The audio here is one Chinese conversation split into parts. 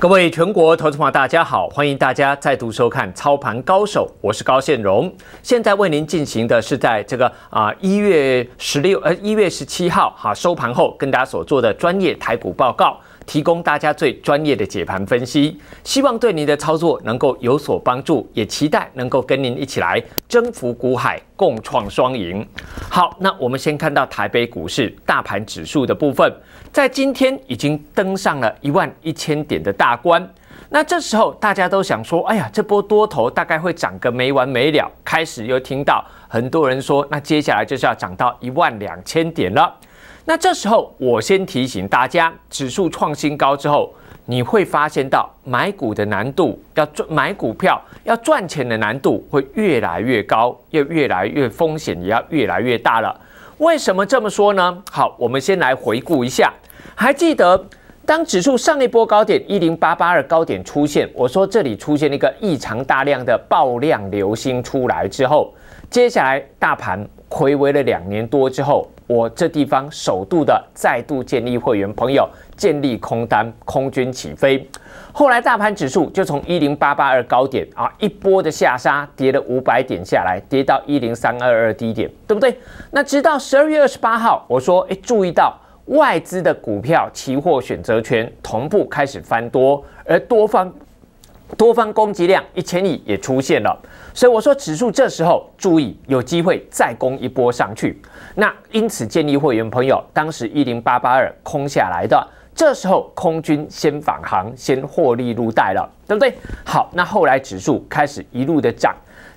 各位全国投资友，大家好，欢迎大家再度收看《操盘高手》，我是高宪荣。现在为您进行的是，在这个啊一月十六呃一月十七号哈收盘后，跟大家所做的专业台股报告，提供大家最专业的解盘分析，希望对您的操作能够有所帮助，也期待能够跟您一起来征服股海，共创双赢。好，那我们先看到台北股市大盘指数的部分。在今天已经登上了一万一千点的大关，那这时候大家都想说，哎呀，这波多头大概会涨个没完没了。开始又听到很多人说，那接下来就是要涨到一万两千点了。那这时候我先提醒大家，指数创新高之后，你会发现到买股的难度要赚买股票要赚钱的难度会越来越高，要越来越风险也要越来越大了。为什么这么说呢？好，我们先来回顾一下，还记得当指数上一波高点一零八八二高点出现，我说这里出现了一个异常大量的爆量流星出来之后，接下来大盘回维了两年多之后，我这地方首度的再度建立会员朋友建立空单，空军起飞。后来大盘指数就从一零八八二高点啊一波的下杀，跌了五百点下来，跌到一零三二二低点，对不对？那直到十二月二十八号，我说哎，注意到外资的股票期货选择权同步开始翻多，而多方多方攻击量一千亿也出现了，所以我说指数这时候注意有机会再攻一波上去。那因此，建立会员朋友当时一零八八二空下来的。这时候空军先返航，先获利入袋了，对不对？好，那后来指数开始一路的涨，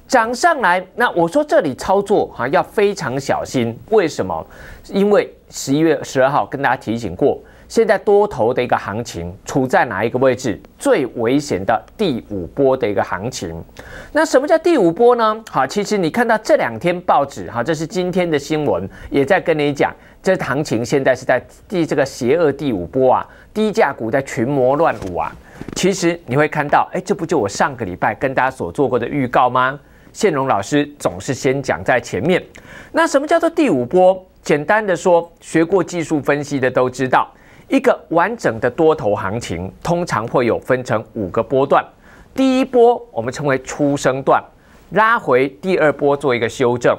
涨上来。那我说这里操作哈要非常小心，为什么？因为十一月十二号跟大家提醒过。现在多头的一个行情处在哪一个位置最危险的第五波的一个行情？那什么叫第五波呢？好，其实你看到这两天报纸哈，这是今天的新闻，也在跟你讲，这行情现在是在第这个邪恶第五波啊，低价股在群魔乱舞啊。其实你会看到，哎，这不就我上个礼拜跟大家所做过的预告吗？宪荣老师总是先讲在前面。那什么叫做第五波？简单的说，学过技术分析的都知道。一个完整的多头行情通常会有分成五个波段，第一波我们称为初升段，拉回第二波做一个修正，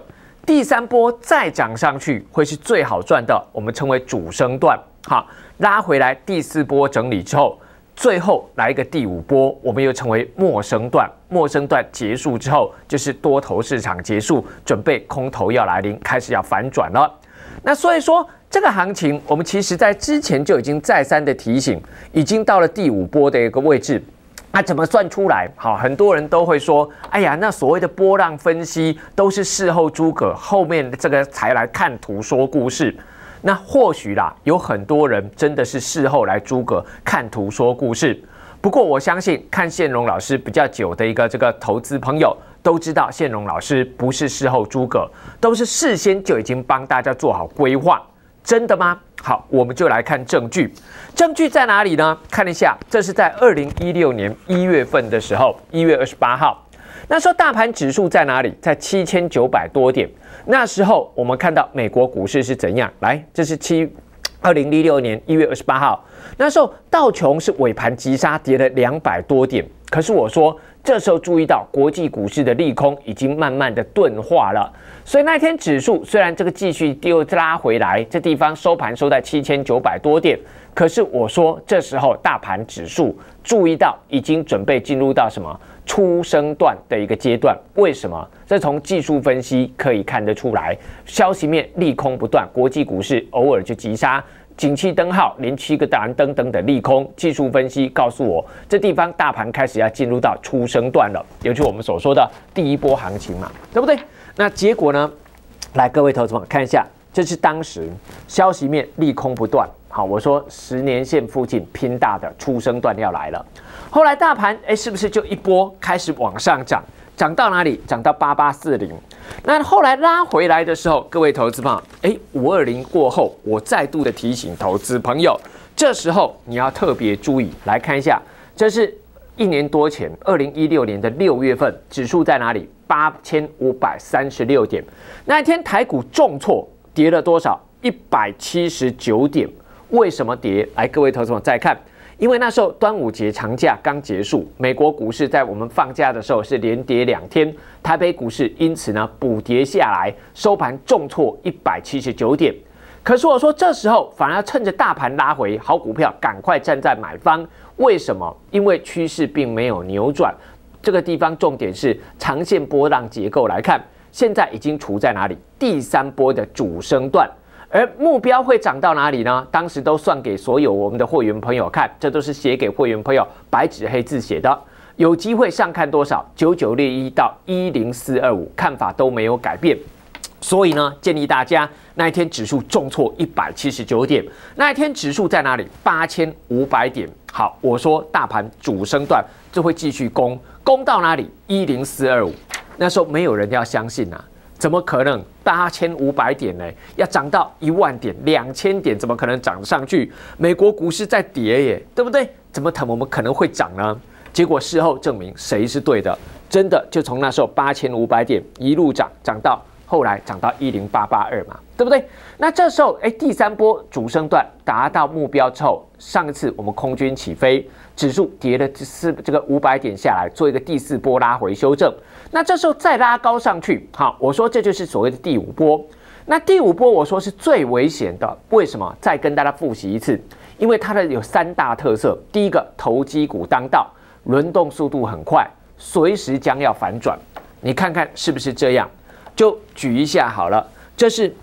第三波再涨上去会是最好赚的，我们称为主升段。好，拉回来第四波整理之后，最后来一个第五波，我们又称为陌生段。陌生段结束之后，就是多头市场结束，准备空头要来临，开始要反转了。那所以说，这个行情我们其实在之前就已经再三的提醒，已经到了第五波的一个位置。那怎么算出来？好，很多人都会说，哎呀，那所谓的波浪分析都是事后诸葛，后面这个才来看图说故事。那或许啦，有很多人真的是事后来诸葛看图说故事。不过我相信，看宪荣老师比较久的一个这个投资朋友。都知道，宪荣老师不是事后诸葛，都是事先就已经帮大家做好规划，真的吗？好，我们就来看证据，证据在哪里呢？看一下，这是在二零一六年一月份的时候，一月二十八号，那说大盘指数在哪里？在七千九百多点，那时候我们看到美国股市是怎样？来，这是七二零一六年一月二十八号，那时候道琼是尾盘急杀，跌了两百多点。可是我说，这时候注意到国际股市的利空已经慢慢的钝化了，所以那天指数虽然这个继续第二次拉回来，这地方收盘收在七千九百多点，可是我说这时候大盘指数注意到已经准备进入到什么初升段的一个阶段？为什么？这从技术分析可以看得出来，消息面利空不断，国际股市偶尔就急杀。景气灯号连七个大蓝灯灯的利空，技术分析告诉我，这地方大盘开始要进入到初升段了，也就是我们所说的第一波行情嘛，对不对？那结果呢？来，各位投资者看一下，这是当时消息面利空不断，好，我说十年线附近拼大的初升段要来了，后来大盘哎，是不是就一波开始往上涨？涨到哪里？涨到八八四零。那后来拉回来的时候，各位投资朋友，哎，五二零过后，我再度的提醒投资朋友，这时候你要特别注意，来看一下，这是一年多前，二零一六年的六月份，指数在哪里？八千五百三十六点。那一天台股重挫，跌了多少？一百七十九点。为什么跌？来，各位投资朋友再看。因为那时候端午节长假刚结束，美国股市在我们放假的时候是连跌两天，台北股市因此呢补跌下来，收盘重挫一百七十九点。可是我说这时候反而趁着大盘拉回，好股票赶快站在买方。为什么？因为趋势并没有扭转。这个地方重点是长线波浪结构来看，现在已经处在哪里？第三波的主升段。而目标会涨到哪里呢？当时都算给所有我们的会员朋友看，这都是写给会员朋友白纸黑字写的。有机会上看多少？九九六一到一零四二五，看法都没有改变。所以呢，建议大家那一天指数重挫一百七十九点，那一天指数在哪里？八千五百点。好，我说大盘主升段就会继续攻，攻到哪里？一零四二五。那时候没有人要相信啊。怎么可能？八千五百点呢，要涨到一万点、两千点，怎么可能涨得上去？美国股市在跌耶，对不对？怎么可能我们可能会涨呢？结果事后证明，谁是对的？真的就从那时候八千五百点一路涨，涨到。后来涨到一零八八二嘛，对不对？那这时候，哎，第三波主升段达到目标之后，上一次我们空军起飞，指数跌了四这个五百点下来，做一个第四波拉回修正。那这时候再拉高上去，好，我说这就是所谓的第五波。那第五波我说是最危险的，为什么？再跟大家复习一次，因为它的有三大特色：第一个，投机股当道，轮动速度很快，随时将要反转。你看看是不是这样？就举一下好了，这是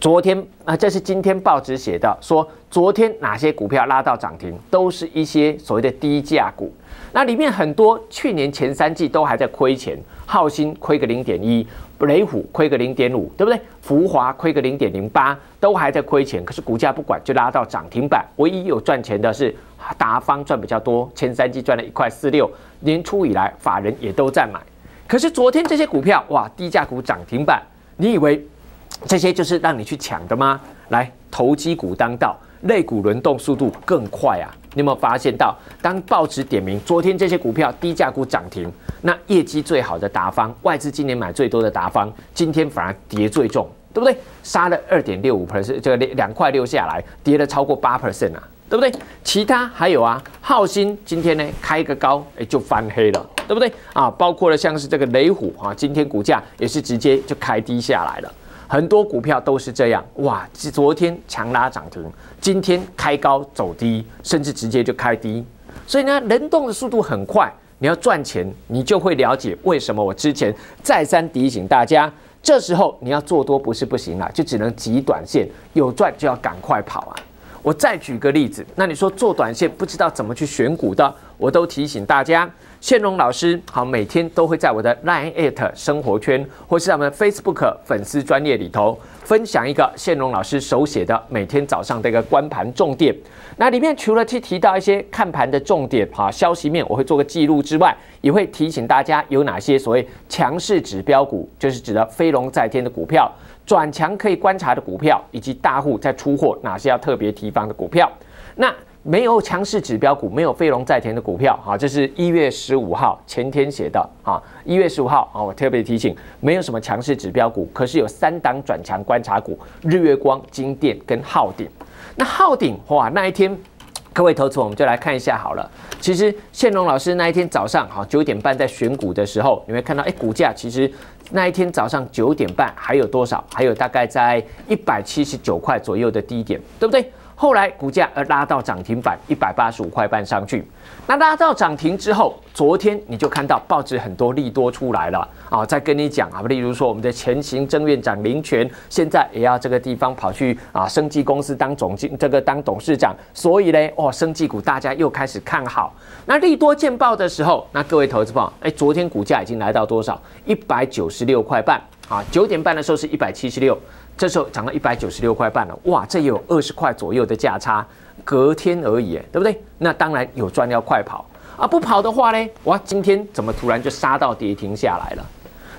昨天啊，这是今天报纸写的，说昨天哪些股票拉到涨停，都是一些所谓的低价股。那里面很多去年前三季都还在亏钱，浩鑫亏个零点一，雷虎亏个零点五，对不对？福华亏个零点零八，都还在亏钱，可是股价不管就拉到涨停板。唯一有赚钱的是达方赚比较多，前三季赚了一块四六，年初以来法人也都在买。可是昨天这些股票哇，低价股涨停板，你以为 这些就是让你去抢的吗？来，投机股当道，类股轮动速度更快啊！你有没有发现到，当报纸点名昨天这些股票低价股涨停，那业绩最好的达方，外资今年买最多的达方，今天反而跌最重，对不对？杀了二点六五 percent，这个两块六下来，跌了超过八 percent 啊，对不对？其他还有啊，浩鑫今天呢开一个高，哎，就翻黑了。对不对啊？包括了像是这个雷虎啊，今天股价也是直接就开低下来了。很多股票都是这样哇！昨天强拉涨停，今天开高走低，甚至直接就开低。所以呢，人动的速度很快。你要赚钱，你就会了解为什么我之前再三提醒大家，这时候你要做多不是不行啊，就只能急短线，有赚就要赶快跑啊。我再举个例子，那你说做短线不知道怎么去选股的？我都提醒大家，宪荣老师好，每天都会在我的 Line It 生活圈或是他们 Facebook 粉丝专业里头分享一个宪荣老师手写的每天早上的一个观盘重点。那里面除了去提到一些看盘的重点哈，消息面我会做个记录之外，也会提醒大家有哪些所谓强势指标股，就是指的飞龙在天的股票转强可以观察的股票，以及大户在出货哪些要特别提防的股票。那没有强势指标股，没有飞龙在田的股票，哈，这是一月十五号前天写的，哈，一月十五号，啊，我特别提醒，没有什么强势指标股，可是有三档转强观察股，日月光、金电跟昊鼎。那昊鼎，哇，那一天，各位投资我们就来看一下好了。其实，线龙老师那一天早上，哈，九点半在选股的时候，你会看到，哎，股价其实那一天早上九点半还有多少？还有大概在一百七十九块左右的低点，对不对？后来股价呃拉到涨停板一百八十五块半上去，那拉到涨停之后，昨天你就看到报纸很多利多出来了啊，在跟你讲啊，例如说我们的前行政院长林权现在也要这个地方跑去啊，生技公司当总经这个当董事长，所以呢，哦，生技股大家又开始看好。那利多见报的时候，那各位投资朋友，哎，昨天股价已经来到多少？一百九十六块半啊，九点半的时候是一百七十六。这时候涨到一百九十六块半了，哇，这也有二十块左右的价差，隔天而已，对不对？那当然有赚要快跑啊，不跑的话嘞，哇，今天怎么突然就杀到跌停下来了？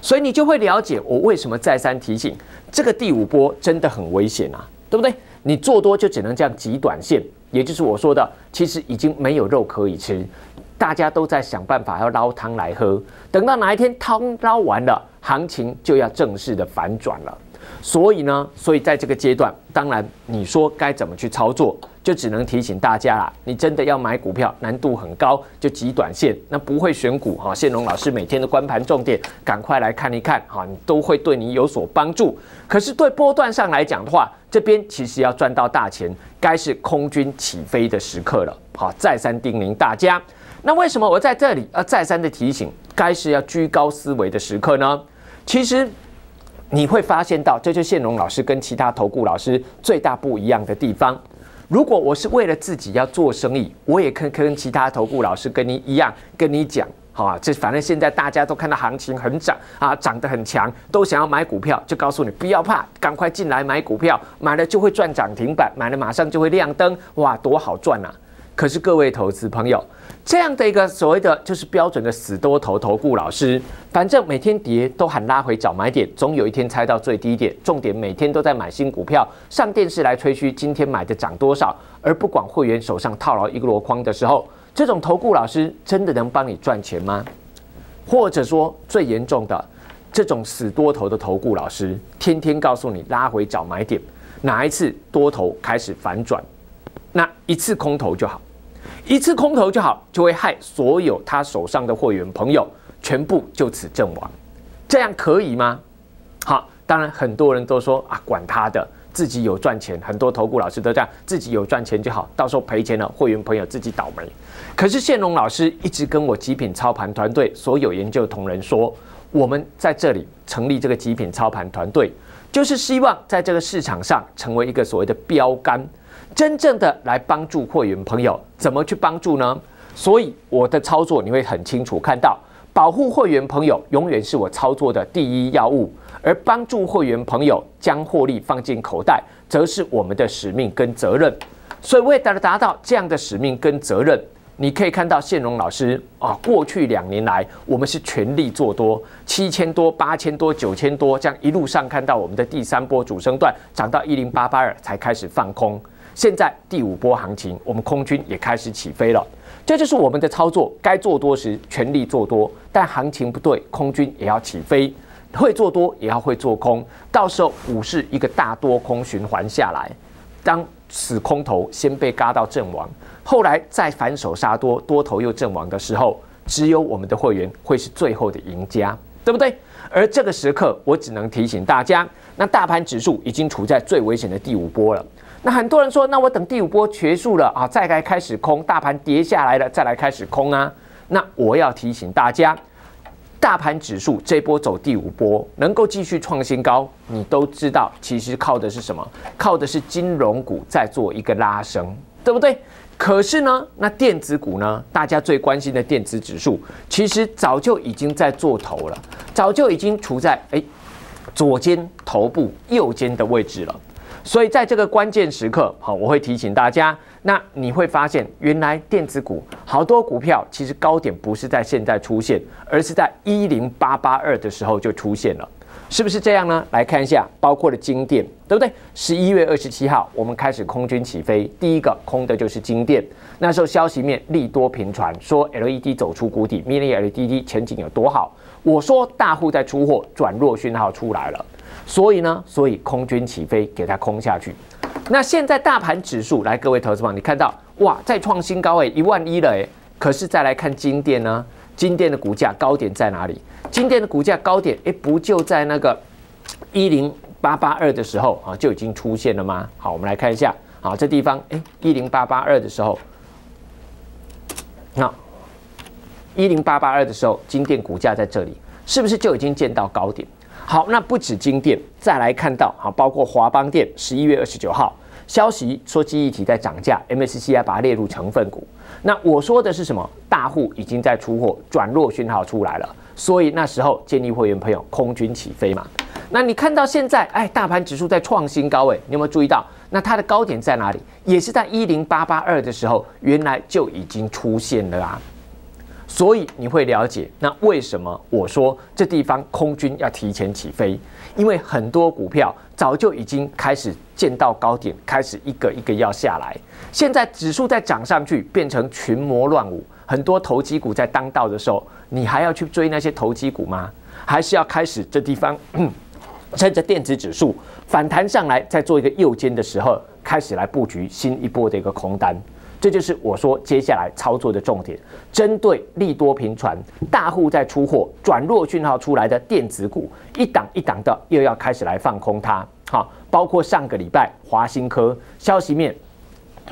所以你就会了解我为什么再三提醒，这个第五波真的很危险啊，对不对？你做多就只能这样极短线，也就是我说的，其实已经没有肉可以吃，大家都在想办法要捞汤来喝，等到哪一天汤捞完了，行情就要正式的反转了。所以呢，所以在这个阶段，当然你说该怎么去操作，就只能提醒大家啦。你真的要买股票，难度很高，就急短线，那不会选股哈。谢龙老师每天的观盘重点，赶快来看一看哈，都会对你有所帮助。可是对波段上来讲的话，这边其实要赚到大钱，该是空军起飞的时刻了。好，再三叮咛大家，那为什么我在这里要再三的提醒，该是要居高思维的时刻呢？其实。你会发现到，这就谢荣老师跟其他投顾老师最大不一样的地方。如果我是为了自己要做生意，我也肯跟其他投顾老师跟你一样跟你讲，哈，这反正现在大家都看到行情很涨啊，涨得很强，都想要买股票，就告诉你不要怕，赶快进来买股票，买了就会赚涨停板，买了马上就会亮灯，哇，多好赚啊！可是各位投资朋友，这样的一个所谓的就是标准的死多头投顾老师，反正每天跌都喊拉回找买点，总有一天猜到最低点。重点每天都在买新股票，上电视来吹嘘今天买的涨多少，而不管会员手上套牢一个箩筐的时候，这种投顾老师真的能帮你赚钱吗？或者说最严重的，这种死多头的投顾老师，天天告诉你拉回找买点，哪一次多头开始反转，那一次空头就好。一次空头就好，就会害所有他手上的会员朋友全部就此阵亡，这样可以吗？好，当然很多人都说啊，管他的，自己有赚钱。很多投股老师都这样，自己有赚钱就好，到时候赔钱了，会员朋友自己倒霉。可是谢龙老师一直跟我极品操盘团队所有研究同仁说，我们在这里成立这个极品操盘团队，就是希望在这个市场上成为一个所谓的标杆。真正的来帮助会员朋友，怎么去帮助呢？所以我的操作你会很清楚看到，保护会员朋友永远是我操作的第一要务，而帮助会员朋友将获利放进口袋，则是我们的使命跟责任。所以为了达到这样的使命跟责任，你可以看到宪荣老师啊，过去两年来我们是全力做多，七千多、八千多、九千多，这样一路上看到我们的第三波主升段涨到一零八八二才开始放空。现在第五波行情，我们空军也开始起飞了。这就是我们的操作，该做多时全力做多，但行情不对，空军也要起飞。会做多也要会做空。到时候股市一个大多空循环下来，当死空头先被嘎到阵亡，后来再反手杀多，多头又阵亡的时候，只有我们的会员会是最后的赢家，对不对？而这个时刻，我只能提醒大家，那大盘指数已经处在最危险的第五波了。那很多人说，那我等第五波结束了啊，再来开始空，大盘跌下来了，再来开始空啊。那我要提醒大家，大盘指数这波走第五波，能够继续创新高，你都知道，其实靠的是什么？靠的是金融股在做一个拉升，对不对？可是呢，那电子股呢，大家最关心的电子指数，其实早就已经在做头了，早就已经处在哎左肩头部、右肩的位置了。所以在这个关键时刻，好，我会提醒大家。那你会发现，原来电子股好多股票其实高点不是在现在出现，而是在一零八八二的时候就出现了，是不是这样呢？来看一下，包括了金电，对不对？十一月二十七号，我们开始空军起飞，第一个空的就是金电。那时候消息面利多频传，说 LED 走出谷底，mini LED 前景有多好？我说大户在出货，转弱讯号出来了。所以呢，所以空军起飞，给它空下去。那现在大盘指数来，各位投资朋友，你看到哇，再创新高位一万一了哎。可是再来看金店呢，金店的股价高点在哪里？金店的股价高点哎，不就在那个一零八八二的时候啊，就已经出现了吗？好，我们来看一下，好，这地方哎，一零八八二的时候，那一零八八二的时候，金店股价在这里是不是就已经见到高点？好，那不止金店，再来看到哈，包括华邦店，十一月二十九号消息说记忆体在涨价，MSCI 把它列入成分股。那我说的是什么？大户已经在出货，转弱讯号出来了。所以那时候建议会员朋友空军起飞嘛。那你看到现在，哎，大盘指数在创新高位，你有没有注意到？那它的高点在哪里？也是在一零八八二的时候，原来就已经出现了啊。所以你会了解，那为什么我说这地方空军要提前起飞？因为很多股票早就已经开始见到高点，开始一个一个要下来。现在指数在涨上去，变成群魔乱舞，很多投机股在当道的时候，你还要去追那些投机股吗？还是要开始这地方趁着电子指数反弹上来，再做一个右肩的时候，开始来布局新一波的一个空单。这就是我说接下来操作的重点，针对利多频传、大户在出货、转弱讯号出来的电子股，一档一档的又要开始来放空它。好，包括上个礼拜华新科消息面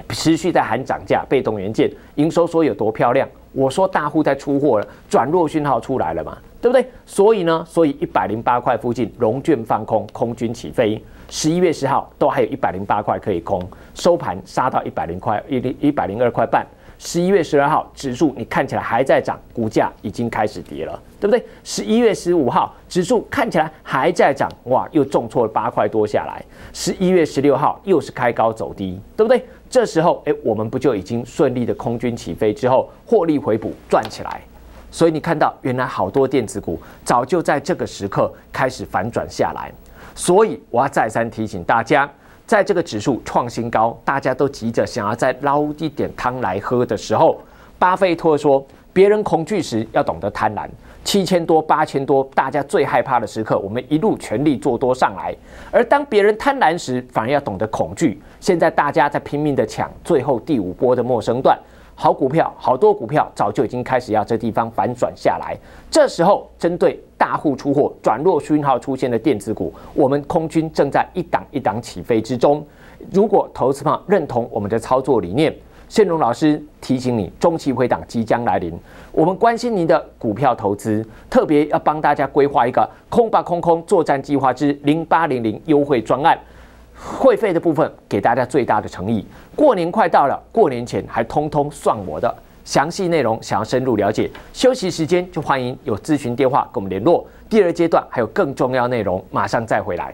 持续在喊涨价，被动元件营收说有多漂亮，我说大户在出货了，转弱讯号出来了嘛，对不对？所以呢，所以一百零八块附近融券放空，空军起飞。十一月十号都还有一百零八块可以空，收盘杀到一百零块一零一百零二块半。十一月十二号指数你看起来还在涨，股价已经开始跌了，对不对？十一月十五号指数看起来还在涨，哇，又重挫八块多下来。十一月十六号又是开高走低，对不对？这时候哎，我们不就已经顺利的空军起飞之后获利回补赚起来？所以你看到原来好多电子股早就在这个时刻开始反转下来。所以，我要再三提醒大家，在这个指数创新高，大家都急着想要再捞一点汤来喝的时候，巴菲特说：“别人恐惧时要懂得贪婪，七千多、八千多，大家最害怕的时刻，我们一路全力做多上来；而当别人贪婪时，反而要懂得恐惧。现在大家在拼命的抢最后第五波的陌生段。”好股票，好多股票早就已经开始要这地方反转下来。这时候，针对大户出货转弱讯号出现的电子股，我们空军正在一档一档起飞之中。如果投资方认同我们的操作理念，宪荣老师提醒你，中期回档即将来临。我们关心您的股票投资，特别要帮大家规划一个空吧空空作战计划之零八零零优惠专案。会费的部分，给大家最大的诚意。过年快到了，过年前还通通算我的。详细内容想要深入了解，休息时间就欢迎有咨询电话跟我们联络。第二阶段还有更重要内容，马上再回来。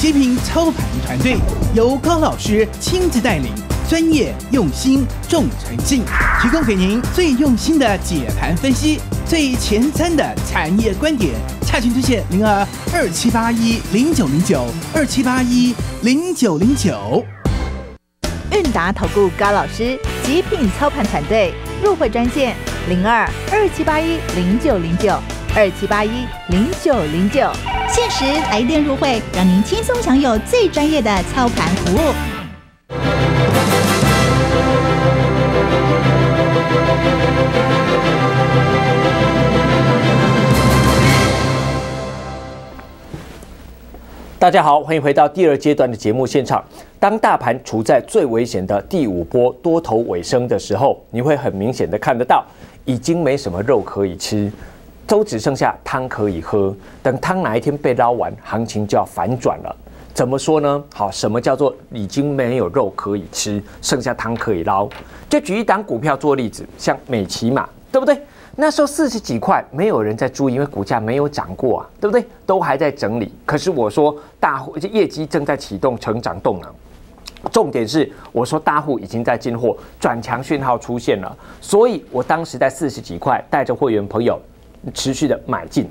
极品操盘团队由高老师亲自带领，专业、用心、重诚信，提供给您最用心的解盘分析、最前瞻的产业观点。洽询推荐：零二二七八一零九零九二七八一零九零九。韵达投顾高老师极品操盘团队入会专线：零二二七八一零九零九二七八一零九零九。限时来电入会，让您轻松享有最专业的操盘服务。大家好，欢迎回到第二阶段的节目现场。当大盘处在最危险的第五波多头尾声的时候，你会很明显的看得到，已经没什么肉可以吃。都只剩下汤可以喝，等汤哪一天被捞完，行情就要反转了。怎么说呢？好，什么叫做已经没有肉可以吃，剩下汤可以捞？就举一档股票做例子，像美骑马，对不对？那时候四十几块，没有人在注意，因为股价没有涨过啊，对不对？都还在整理。可是我说，大户业绩正在启动成长动能，重点是我说大户已经在进货，转强讯号出现了。所以我当时在四十几块，带着会员朋友。持续的买进，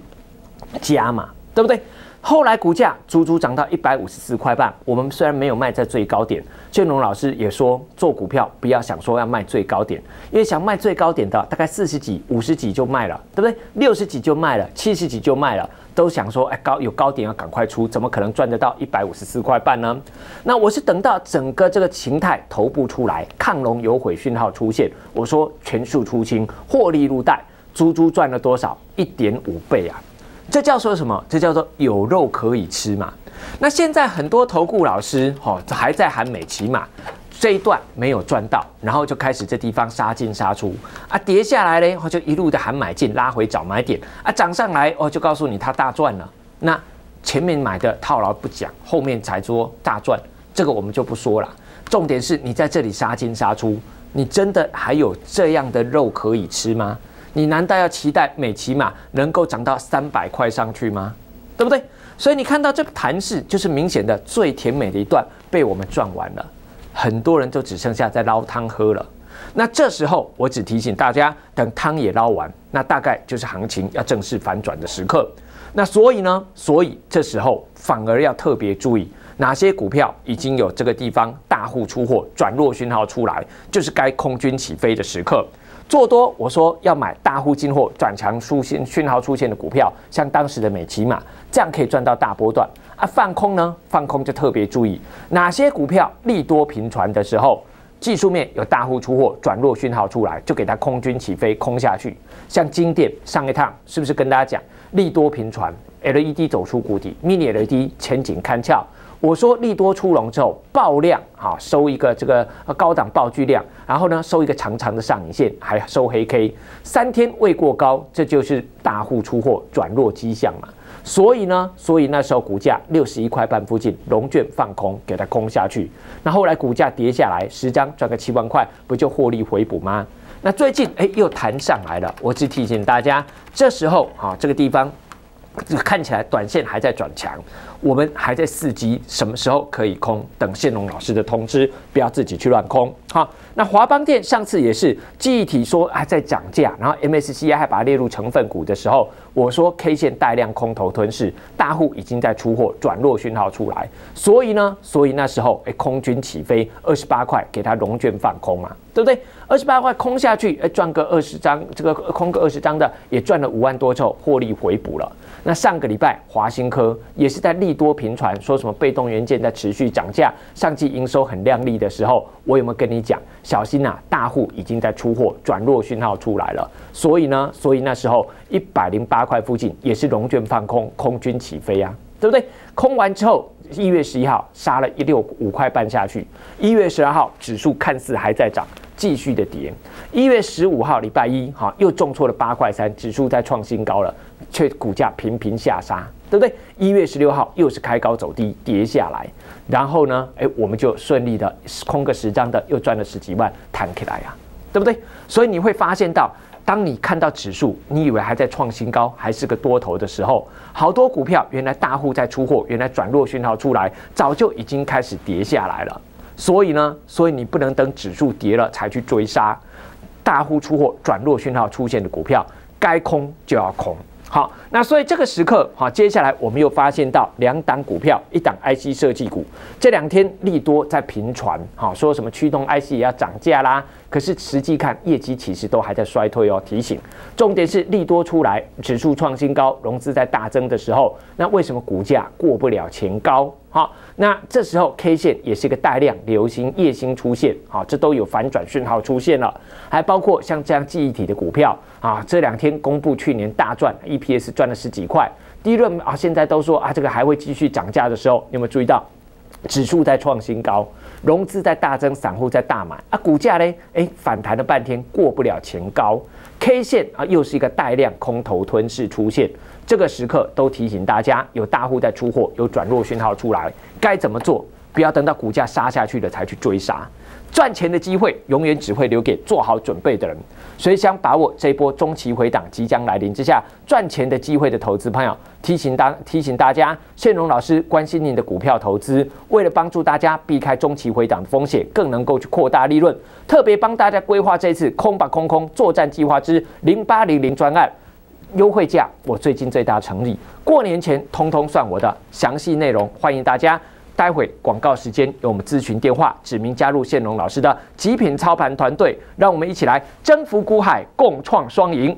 加码，对不对？后来股价足足涨到一百五十四块半，我们虽然没有卖在最高点，建龙老师也说，做股票不要想说要卖最高点，因为想卖最高点的，大概四十几、五十几就卖了，对不对？六十几就卖了，七十几就卖了，都想说，哎，高有高点要赶快出，怎么可能赚得到一百五十四块半呢？那我是等到整个这个形态头部出来，亢龙有悔讯号出现，我说全数出清，获利入袋。猪猪赚了多少？一点五倍啊！这叫说什么？这叫做有肉可以吃嘛？那现在很多投顾老师哦，还在喊美骑马，这一段没有赚到，然后就开始这地方杀进杀出啊，跌下来嘞，以后就一路的喊买进，拉回找买点啊，涨上来哦就告诉你他大赚了。那前面买的套牢不讲，后面才说大赚，这个我们就不说了。重点是你在这里杀进杀出，你真的还有这样的肉可以吃吗？你难道要期待每骑马能够涨到三百块上去吗？对不对？所以你看到这个弹势就是明显的最甜美的一段被我们赚完了，很多人就只剩下在捞汤喝了。那这时候我只提醒大家，等汤也捞完，那大概就是行情要正式反转的时刻。那所以呢，所以这时候反而要特别注意哪些股票已经有这个地方大户出货转弱讯号出来，就是该空军起飞的时刻。做多，我说要买大户进货转强、出现讯号出现的股票，像当时的美骑马，这样可以赚到大波段啊。放空呢，放空就特别注意哪些股票利多频传的时候，技术面有大户出货转弱讯号出来，就给它空军起飞空下去。像金店上一趟，是不是跟大家讲利多频传，LED 走出谷底，Mini LED 前景堪俏。我说利多出笼之后爆量啊，收一个这个高档爆巨量，然后呢收一个长长的上影线，还收黑 K，三天未过高，这就是大户出货转弱迹象嘛。所以呢，所以那时候股价六十一块半附近，龙卷放空给它空下去。那后来股价跌下来，十张赚个七万块，不就获利回补吗？那最近哎又弹上来了，我只提醒大家，这时候啊这个地方看起来短线还在转强。我们还在伺机，什么时候可以空？等谢龙老师的通知，不要自己去乱空。哈，那华邦电上次也是具体说还在涨价，然后 MSCI 还把它列入成分股的时候，我说 K 线带量空头吞噬，大户已经在出货，转弱讯号出来。所以呢，所以那时候哎，空军起飞二十八块，给它融券放空嘛，对不对？二十八块空下去，哎，赚个二十张，这个空个二十张的也赚了五万多，之后，获利回补了。那上个礼拜华兴科也是在利。多频传说什么被动元件在持续涨价，上季营收很亮丽的时候，我有没有跟你讲？小心呐，大户已经在出货，转弱讯号出来了。所以呢，所以那时候一百零八块附近也是龙卷放空，空军起飞呀，对不对？空完之后，一月十一号杀了一六五块半下去，一月十二号指数看似还在涨，继续的跌。一月十五号礼拜一哈，又重挫了八块三，指数在创新高了，却股价频频下杀。对不对？一月十六号又是开高走低跌下来，然后呢，哎，我们就顺利的空个十张的，又赚了十几万，弹起来呀，对不对？所以你会发现到，当你看到指数，你以为还在创新高，还是个多头的时候，好多股票原来大户在出货，原来转弱讯号出来，早就已经开始跌下来了。所以呢，所以你不能等指数跌了才去追杀大户出货、转弱讯号出现的股票，该空就要空。好，那所以这个时刻，好，接下来我们又发现到两档股票，一档 IC 设计股，这两天利多在频传，好，说什么驱动 IC 也要涨价啦，可是实际看业绩其实都还在衰退哦。提醒，重点是利多出来，指数创新高，融资在大增的时候，那为什么股价过不了前高？好，那这时候 K 线也是一个大量流星、夜星出现，好，这都有反转讯号出现了，还包括像这样记忆体的股票啊，这两天公布去年大赚，EPS 赚了十几块，低润啊，现在都说啊，这个还会继续涨价的时候，有没有注意到指数在创新高，融资在大增，散户在大买啊，股价呢，哎，反弹了半天过不了前高。K 线啊，又是一个带量空头吞噬出现，这个时刻都提醒大家，有大户在出货，有转弱讯号出来，该怎么做？不要等到股价杀下去了才去追杀。赚钱的机会永远只会留给做好准备的人，所以想把握这波中期回档即将来临之下赚钱的机会的投资朋友，提醒大提醒大家，谢龙老师关心您的股票投资，为了帮助大家避开中期回档的风险，更能够去扩大利润，特别帮大家规划这次空把空空作战计划之零八零零专案，优惠价我最近最大诚意，过年前通通算我的，详细内容欢迎大家。待会广告时间，有我们咨询电话，指名加入线龙老师的极品操盘团队，让我们一起来征服股海，共创双赢。